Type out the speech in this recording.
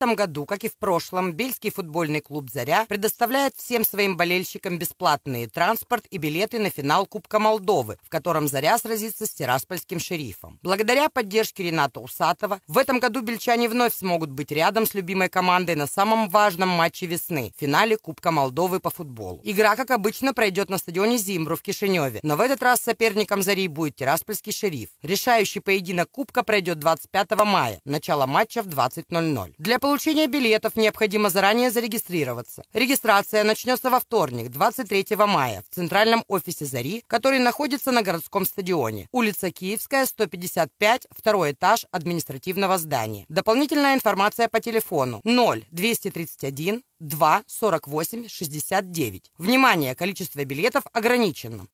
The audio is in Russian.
этом году, как и в прошлом, Бельский футбольный клуб «Заря» предоставляет всем своим болельщикам бесплатные транспорт и билеты на финал Кубка Молдовы, в котором «Заря» сразится с тираспольским шерифом. Благодаря поддержке Рената Усатова в этом году бельчане вновь смогут быть рядом с любимой командой на самом важном матче весны – финале Кубка Молдовы по футболу. Игра, как обычно, пройдет на стадионе «Зимбру» в Кишиневе, но в этот раз соперником «Зари» будет тираспольский шериф. Решающий поединок Кубка пройдет 25 мая, начало матча в 20.00. Для получения билетов необходимо заранее зарегистрироваться. Регистрация начнется во вторник, 23 мая, в центральном офисе «Зари», который находится на городском стадионе, улица Киевская, 155, второй этаж административного здания. Дополнительная информация по телефону 0 231 2 48 69. Внимание, количество билетов ограничено.